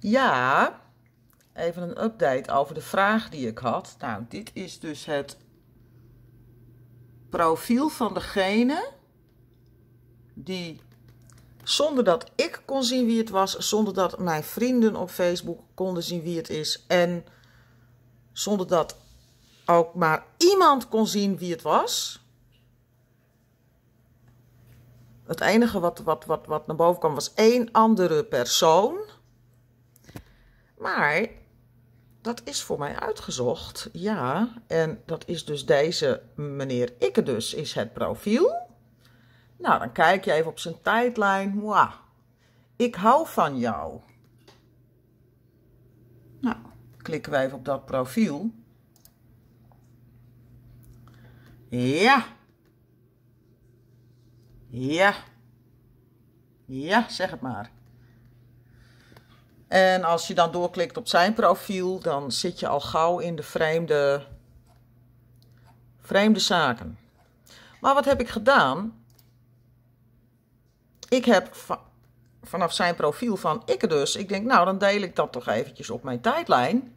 Ja, even een update over de vraag die ik had. Nou, dit is dus het profiel van degene die, zonder dat ik kon zien wie het was, zonder dat mijn vrienden op Facebook konden zien wie het is en zonder dat ook maar iemand kon zien wie het was. Het enige wat, wat, wat, wat naar boven kwam was één andere persoon. Maar dat is voor mij uitgezocht, ja. En dat is dus deze meneer Ikke dus, is het profiel. Nou, dan kijk je even op zijn tijdlijn. Wauw, ik hou van jou. Nou, klikken we even op dat profiel. Ja. Ja. Ja, zeg het maar. En als je dan doorklikt op zijn profiel, dan zit je al gauw in de vreemde, vreemde zaken. Maar wat heb ik gedaan? Ik heb vanaf zijn profiel van ik dus, ik denk nou dan deel ik dat toch eventjes op mijn tijdlijn.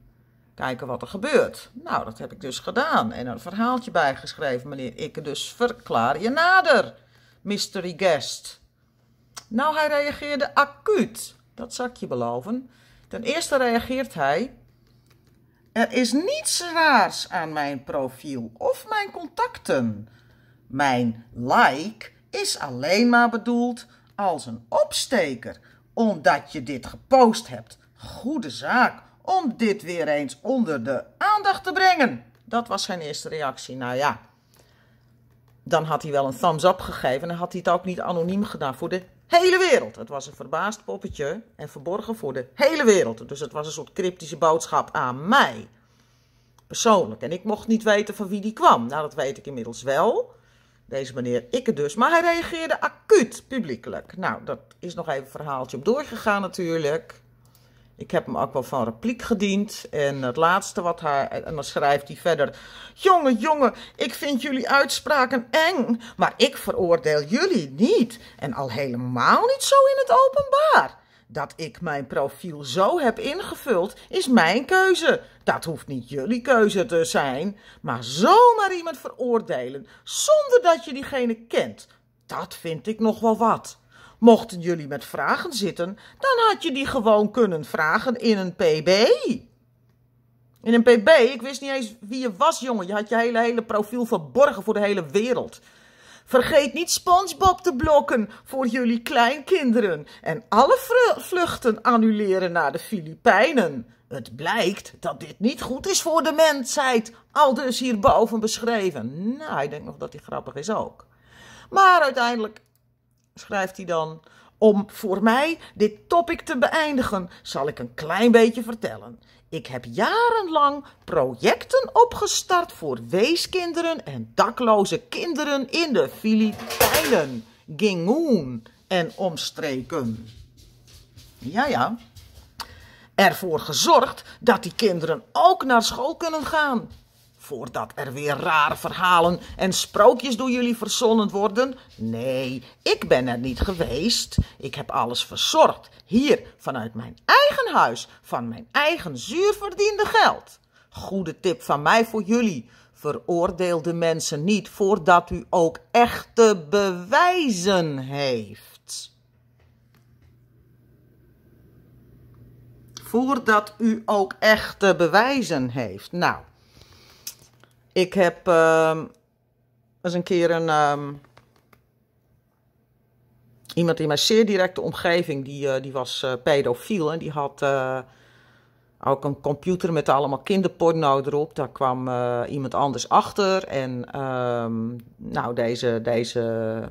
Kijken wat er gebeurt. Nou, dat heb ik dus gedaan. En een verhaaltje bijgeschreven, meneer ik dus, verklaar je nader, mystery guest. Nou, hij reageerde acuut. Dat zal ik je beloven. Ten eerste reageert hij. Er is niets raars aan mijn profiel of mijn contacten. Mijn like is alleen maar bedoeld als een opsteker, omdat je dit gepost hebt. Goede zaak om dit weer eens onder de aandacht te brengen. Dat was zijn eerste reactie. Nou ja, dan had hij wel een thumbs up gegeven en had hij het ook niet anoniem gedaan voor de hele wereld. Het was een verbaasd poppetje en verborgen voor de hele wereld. Dus het was een soort cryptische boodschap aan mij. Persoonlijk. En ik mocht niet weten van wie die kwam. Nou, dat weet ik inmiddels wel. Deze meneer ik het dus. Maar hij reageerde acuut publiekelijk. Nou, dat is nog even een verhaaltje op doorgegaan natuurlijk. Ik heb hem ook wel van repliek gediend. En het laatste wat haar. En dan schrijft hij verder. Jongen, jongen, ik vind jullie uitspraken eng. Maar ik veroordeel jullie niet. En al helemaal niet zo in het openbaar. Dat ik mijn profiel zo heb ingevuld, is mijn keuze. Dat hoeft niet jullie keuze te zijn. Maar zomaar iemand veroordelen, zonder dat je diegene kent, dat vind ik nog wel wat. Mochten jullie met vragen zitten, dan had je die gewoon kunnen vragen in een PB. In een PB, ik wist niet eens wie je was, jongen. Je had je hele, hele profiel verborgen voor de hele wereld. Vergeet niet SpongeBob te blokken voor jullie kleinkinderen. En alle vluchten annuleren naar de Filipijnen. Het blijkt dat dit niet goed is voor de mensheid. Al dus hierboven beschreven. Nou, ik denk nog dat die grappig is ook. Maar uiteindelijk schrijft hij dan. Om voor mij dit topic te beëindigen, zal ik een klein beetje vertellen. Ik heb jarenlang projecten opgestart voor weeskinderen en dakloze kinderen in de Filipijnen, Gingoon en omstreken. Ja, ja. Ervoor gezorgd dat die kinderen ook naar school kunnen gaan. Voordat er weer rare verhalen en sprookjes door jullie verzonnen worden. Nee, ik ben er niet geweest. Ik heb alles verzorgd. Hier, vanuit mijn eigen huis, van mijn eigen zuurverdiende geld. Goede tip van mij voor jullie. Veroordeel de mensen niet voordat u ook echte bewijzen heeft. Voordat u ook echte bewijzen heeft. Nou. Ik heb ehm, eens een keer een. Ehm, iemand in mijn zeer directe omgeving, die, eh, die was eh, pedofiel en die had eh, ook een computer met allemaal kinderporno erop. Daar kwam iemand anders achter en ehm, nou, deze, deze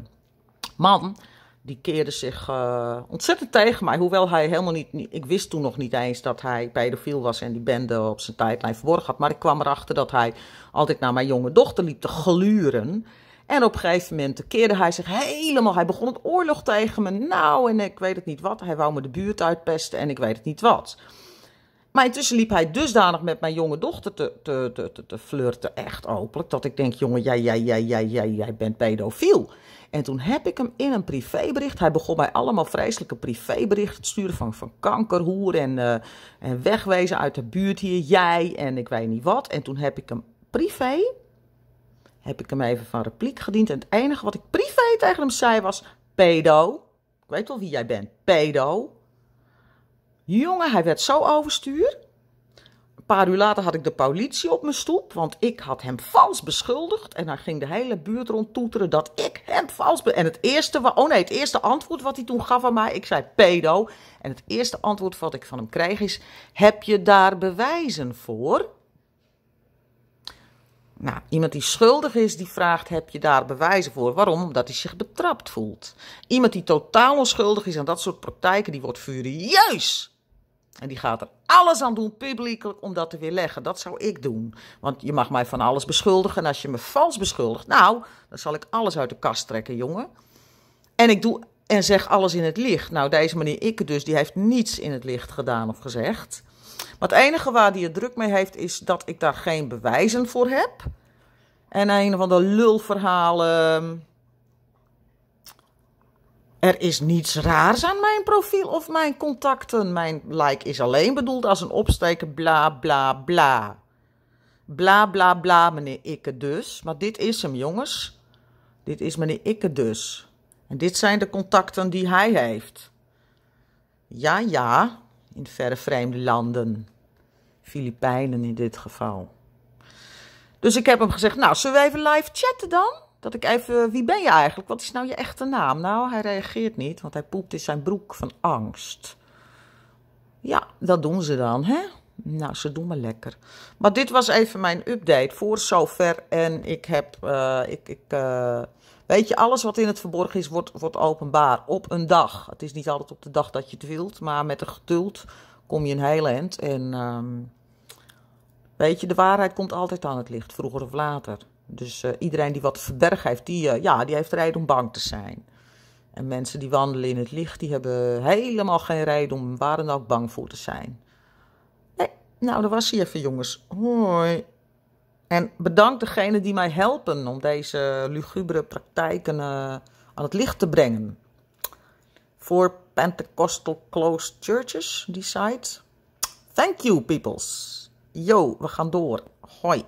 man die keerde zich eh, ontzettend tegen mij. Hoewel hij helemaal niet, Ik wist toen nog niet eens dat hij pedofiel was en die bende op zijn tijdlijn verborgen had. Maar ik kwam erachter dat hij altijd naar mijn jonge dochter liep te gluren. En op een gegeven moment keerde hij zich helemaal. Hij begon het oorlog tegen me. Nou, en ik weet het niet wat. Hij wou me de buurt uitpesten en ik weet het niet wat. Maar intussen liep hij dusdanig met mijn jonge dochter te, te, te, te, flirten, echt openlijk, dat ik denk, jongen, jij, jij, jij, jij, jij, jij bent pedofiel. En toen heb ik hem in een privébericht, hij begon mij allemaal vreselijke privéberichten te sturen van, van kankerhoer en, eh, en wegwezen uit de buurt hier, jij en ik weet niet wat. En toen heb ik hem privé, heb ik hem even van repliek gediend. En het enige wat ik privé tegen hem zei was, pedo, ik weet wel wie jij bent, pedo. Jongen, hij werd zo overstuur. Een paar uur later had ik de politie op mijn stoep, want ik had hem vals beschuldigd. En hij ging de hele buurt rond toeteren dat ik hem vals En het eerste, oh nee, het eerste antwoord wat hij toen gaf aan mij, ik zei pedo. En het eerste antwoord wat ik van hem kreeg is, heb je daar bewijzen voor? Nou, iemand die schuldig is, die vraagt: heb je daar bewijzen voor? Waarom? Omdat hij zich betrapt voelt. Iemand die totaal onschuldig is aan dat soort praktijken, die wordt furieus en die gaat er alles aan doen, publiekelijk, om dat te weerleggen. Dat zou ik doen. Want je mag mij van alles beschuldigen. En als je me vals beschuldigt, nou, dan zal ik alles uit de kast trekken, jongen. En ik doe en zeg alles in het licht. Nou, deze meneer ik dus, die heeft niets in het licht gedaan of gezegd. Maar het enige waar hij het druk mee heeft, is dat ik daar geen bewijzen voor heb. En een van de lulverhalen er is niets raars aan mijn profiel of mijn contacten. Mijn like is alleen bedoeld als een opsteken, bla bla bla. Bla bla bla, meneer Ikke dus. Maar dit is hem, jongens. Dit is meneer Ikke dus. En dit zijn de contacten die hij heeft. Ja, ja, in verre vreemde landen. Filipijnen in dit geval. Dus ik heb hem gezegd, nou, zullen we even live chatten dan? Dat ik even, eh, wie ben je eigenlijk? Wat is nou je echte naam? Nou, hij reageert niet, want hij poept in zijn broek van angst. Ja, dat doen ze dan, hè? Nou, ze doen me lekker. Maar dit was even mijn update voor zover. En ik heb, eh, ik, ik eh, weet je, alles wat in het verborgen is, wordt, wordt openbaar op een dag. Het is niet altijd op de dag dat je het wilt, maar met een geduld kom je een heel eind. En um, weet je, de waarheid komt altijd aan het licht, vroeger of later. Dus eh, iedereen die wat te verbergen heeft, die, eh, ja, die heeft reden om bang te zijn. En mensen die wandelen in het licht, die hebben helemaal geen reden om waar dan ook bang voor te zijn. Nee, nou, daar was hier even, jongens. Hoi. En bedankt degene die mij helpen om deze lugubere praktijken eh, aan het licht te brengen. Voor Pentecostal Closed Churches, die site. Thank you, peoples. Yo, we gaan door. Hoi.